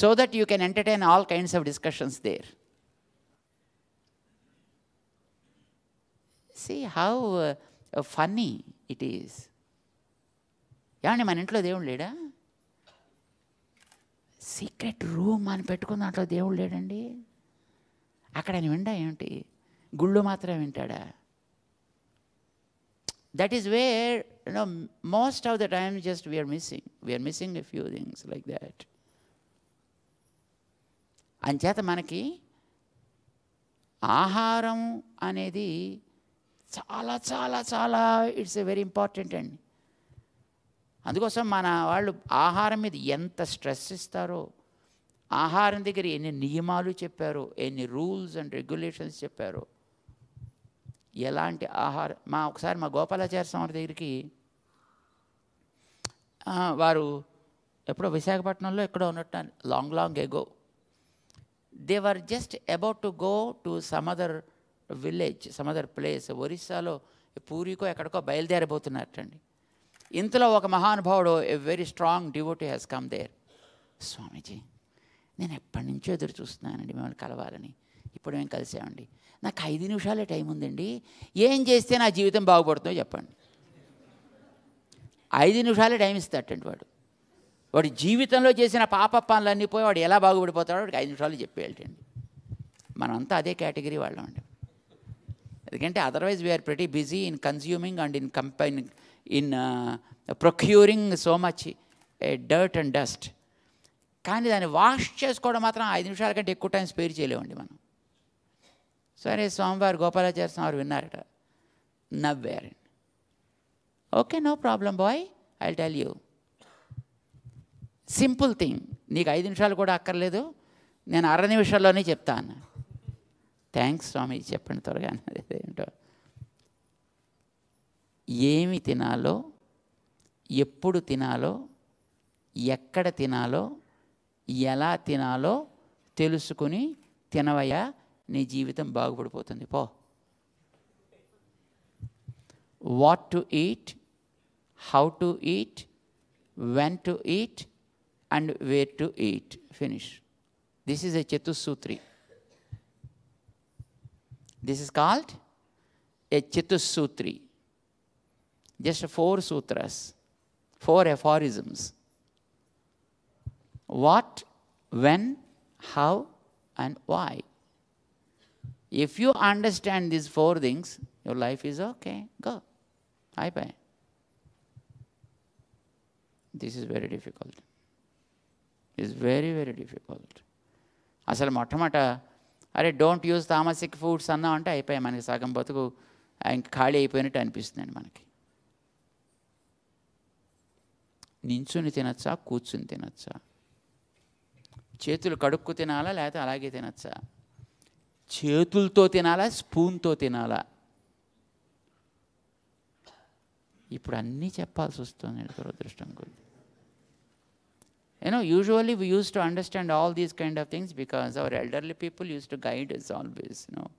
so that you can entertain all kinds of discussions there. See how uh, funny it ఏమండి మన ఇంట్లో దేవుడు లేడా సీక్రెట్ రూమ్ అని పెట్టుకున్న దాంట్లో దేవుడు లేడండి అక్కడ ఆయన విండా ఏమిటి గుళ్ళు మాత్రం వింటాడా that is where no most of the time just we are missing we are missing a few things like that అంచేత మనకి ఆహారం అనేది చాలా చాలా చాలా ఇట్స్ వెరీ ఇంపార్టెంట్ అండి అందుకోసం మన వాళ్ళు ఆహారం మీద ఎంత స్ట్రెస్ ఇస్తారో ఆహారం దగ్గర ఎన్ని నియమాలు చెప్పారో ఎన్ని రూల్స్ అండ్ రెగ్యులేషన్స్ చెప్పారో ఎలాంటి ఆహారం మా ఒకసారి మా గోపాలాచార్య స్వామి దగ్గరికి వారు ఎప్పుడో విశాఖపట్నంలో ఎక్కడో ఉన్నట్టు long long ago they were just about to go to some other village some other place ఒరిస్సాలో పూరికో ఎక్కడికో బయలుదేరబోతున్నట్టండి ఇంతలో ఒక మహానుభావుడు a very strong devotee has come there Swamiji నేను ఎప్పటి నుంచో ఎదురు చూస్తున్నానండి మిమ్మల్ని కలవాలని ఇప్పుడు మేము కలిసామండి నాకు ఐదు నిమిషాలే టైం ఉందండి ఏం చేస్తే నా జీవితం బాగుపడుతుందో చెప్పండి ఐదు నిమిషాలే టైం ఇస్తాటండి వాడు వాడి జీవితంలో చేసిన పాప పనులన్నీ పోయి వాడు ఎలా బాగుపడిపోతాడో వాడికి ఐదు నిమిషాలు చెప్పి వెళ్ళటండి మనంతా అదే కేటగిరీ వాళ్ళం అండి ఎందుకంటే otherwise we are pretty busy in consuming and in company in procuring so much a dirt and dust కానీ దాన్ని వాష్ చేసుకోవడం మాత్రం ఐదు నిమిషాల కంటే ఎక్కువ టైం స్పేర్ చేయలేమండి మనం సరే స్వామివారు గోపాలాచార్య స్వామివారు విన్నారట నవ్వారండి okay no problem boy I tell you simple thing నీకు ఐదు నిమిషాలు కూడా అక్కర్లేదు నేను అర నిమిషాల్లోనే చెప్తాను థ్యాంక్స్ స్వామి చెప్పండి త్వరగా ఏంటో ఏమి తినాలో ఎప్పుడు తినాలో ఎక్కడ తినాలో ఎలా తినాలో తెలుసుకుని తినవయ్యా నీ జీవితం బాగుపడిపోతుంది పో what to eat how to eat when to eat and where to eat. Finish. This is a Chatusutri. This is called a Chatusutri. Just four sutras, four aphorisms. What, when, how, and why. If you understand these four things, your life is okay. Go. Bye bye. This is very difficult. Is very very difficult అసలు మొట్టమొదట అరే don't use tamasic foods అన్నా అంటే అయిపోయాయి మనకి సగం బతుకు ఇంక ఖాళీ అయిపోయినట్టు అనిపిస్తుందండి మనకి నించుని తినచ్చా కూర్చుని తినచ్చా చేతులు కడుక్కు తినాలా లేకపోతే అలాగే తినచ్చా చేతులతో తినాలా స్పూన్తో తినాలా ఇప్పుడు అన్నీ చెప్పాల్సి వస్తుంది దురదృష్టం కొద్ది know, usually we used to understand all these kind of things because our elderly people used to guide us always, you know.